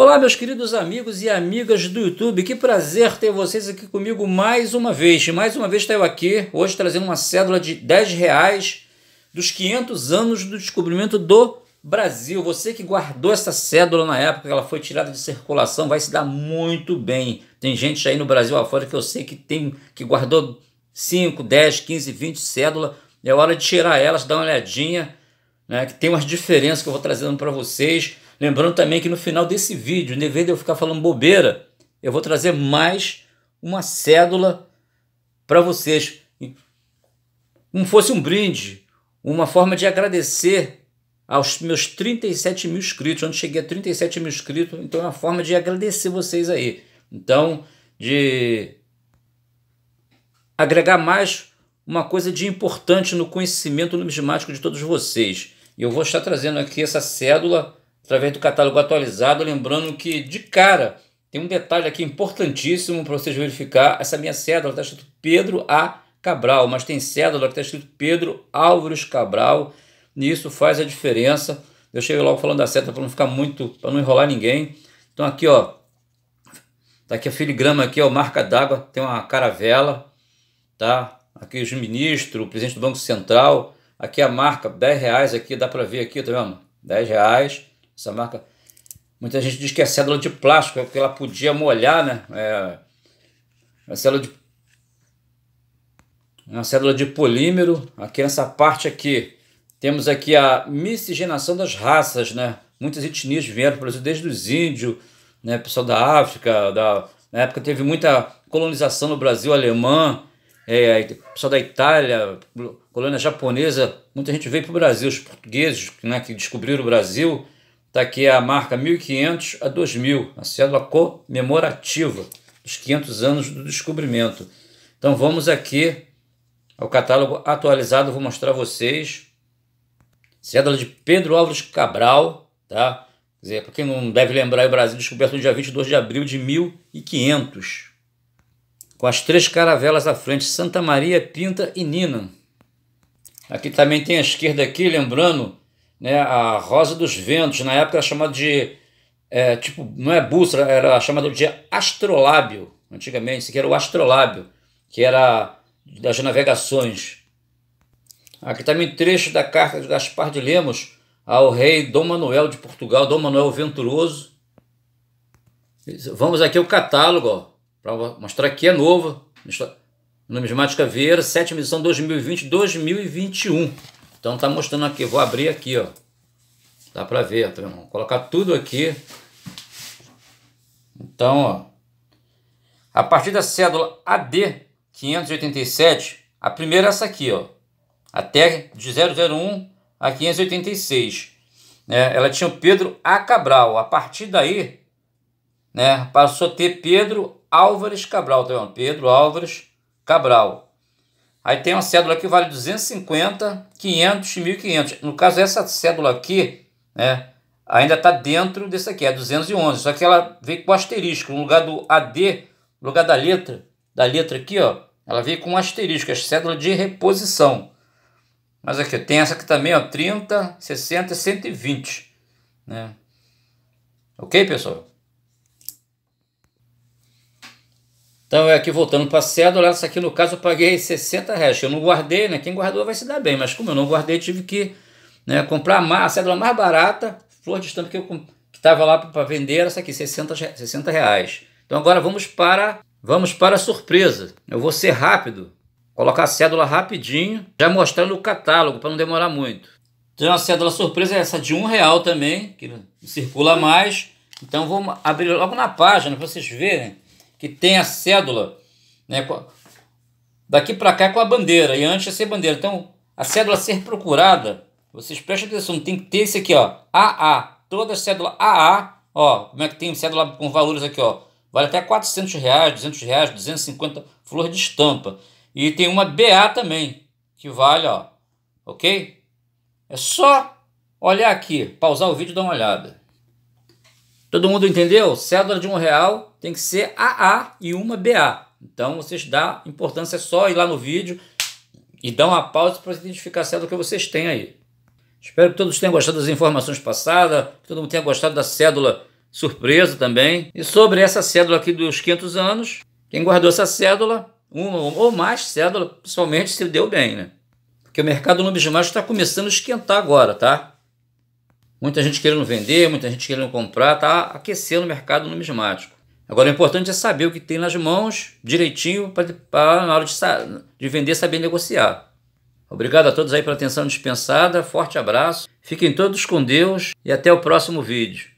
Olá, meus queridos amigos e amigas do YouTube, que prazer ter vocês aqui comigo mais uma vez. Mais uma vez está eu aqui, hoje trazendo uma cédula de 10 reais dos 500 anos do descobrimento do Brasil. Você que guardou essa cédula na época que ela foi tirada de circulação vai se dar muito bem. Tem gente aí no Brasil afora que eu sei que tem que guardou 5, 10, 15, 20 cédulas. É hora de tirar elas, dar uma olhadinha, né, que tem umas diferenças que eu vou trazendo para vocês Lembrando também que no final desse vídeo, em vez de eu ficar falando bobeira, eu vou trazer mais uma cédula para vocês. Como fosse um brinde, uma forma de agradecer aos meus 37 mil inscritos. Onde cheguei a 37 mil inscritos, então é uma forma de agradecer vocês aí. Então, de agregar mais uma coisa de importante no conhecimento numismático de todos vocês. E eu vou estar trazendo aqui essa cédula através do catálogo atualizado. Lembrando que, de cara, tem um detalhe aqui importantíssimo para vocês verificar. Essa minha cédula está escrito Pedro A. Cabral, mas tem cédula que está escrito Pedro Álvares Cabral. E isso faz a diferença. Eu cheguei logo falando da seta para não ficar muito, para não enrolar ninguém. Então aqui, ó, tá aqui a filigrama aqui, ó, marca d'água, tem uma caravela, tá? Aqui os ministros, o presidente do Banco Central, aqui a marca, 10 reais aqui, dá para ver aqui, tá vendo? 10 reais. Essa marca. Muita gente diz que é cédula de plástico, é porque ela podia molhar, né? É, é célula de. É uma cédula de polímero. Aqui nessa parte aqui. Temos aqui a miscigenação das raças, né? Muitas etnias vieram para o Brasil desde os índios, né? Pessoal da África, da... na época teve muita colonização no Brasil alemã, é, pessoal da Itália, colônia japonesa. Muita gente veio para o Brasil, os portugueses, né? Que descobriram o Brasil. Está aqui a marca 1500 a 2000, a cédula comemorativa dos 500 anos do descobrimento. Então vamos aqui ao catálogo atualizado, vou mostrar a vocês. Cédula de Pedro Álvares Cabral, tá? Quer para quem não deve lembrar, o Brasil descoberto no dia 22 de abril de 1500. Com as três caravelas à frente, Santa Maria, Pinta e Nina. Aqui também tem à esquerda aqui, lembrando né, a Rosa dos Ventos, na época era chamada de, é, tipo, não é bússola, era chamada de astrolábio, antigamente, isso aqui era o astrolábio, que era das navegações. Aqui também trecho da carta de Gaspar de Lemos ao rei Dom Manuel de Portugal, Dom Manuel Venturoso. Vamos aqui ao catálogo, para mostrar que é novo. Numismática Vieira, sétima edição 2020-2021. Então tá mostrando aqui, vou abrir aqui, ó. Dá para ver, tá, irmão? Colocar tudo aqui. Então, ó. A partir da cédula AD 587, a primeira é essa aqui, ó. Até de 001 a 586. Né? Ela tinha o Pedro A. Cabral. A partir daí, né, passou a ter Pedro Álvares Cabral, tá vendo? Pedro Álvares Cabral. Aí tem uma cédula que vale 250, 500, 1.500. No caso, essa cédula aqui, né, ainda está dentro desse aqui, é 211. Só que ela veio com asterisco. No lugar do AD, no lugar da letra, da letra aqui, ó, ela veio com um asterisco, é cédula de reposição. Mas aqui, tem essa aqui também, ó, 30, 60 e 120. Né? Ok, pessoal? Então, é aqui voltando para a cédula, essa aqui no caso eu paguei 60 reais. Eu não guardei, né? Quem guardou vai se dar bem, mas como eu não guardei, tive que né, comprar a cédula mais barata, flor de estampa que eu estava lá para vender, essa aqui, 60, 60 reais. Então agora vamos para, vamos para a surpresa. Eu vou ser rápido, colocar a cédula rapidinho, já mostrando o catálogo para não demorar muito. Então a cédula surpresa é essa de um real também, que não circula mais. Então vou abrir logo na página para vocês verem que tem a cédula, né, daqui para cá é com a bandeira, e antes é sem bandeira. Então, a cédula a ser procurada, vocês prestem atenção, tem que ter esse aqui, ó, AA, toda a cédula AA, ó, como é que tem cédula com valores aqui, ó, vale até 400 reais, 200 reais, 250, flor de estampa. E tem uma BA também, que vale, ó, ok? É só olhar aqui, pausar o vídeo e dar uma olhada. Todo mundo entendeu? Cédula de um real tem que ser AA e uma BA. Então vocês dá importância é só ir lá no vídeo e dar uma pausa para identificar a cédula que vocês têm aí. Espero que todos tenham gostado das informações passadas, que todo mundo tenha gostado da cédula surpresa também. E sobre essa cédula aqui dos 500 anos, quem guardou essa cédula, uma ou mais cédula, principalmente se deu bem, né? Porque o mercado no Bismarck está começando a esquentar agora, tá? Muita gente querendo vender, muita gente querendo comprar, está aquecendo o mercado numismático. Agora o importante é saber o que tem nas mãos direitinho para na hora de, de vender saber negociar. Obrigado a todos aí pela atenção dispensada, forte abraço, fiquem todos com Deus e até o próximo vídeo.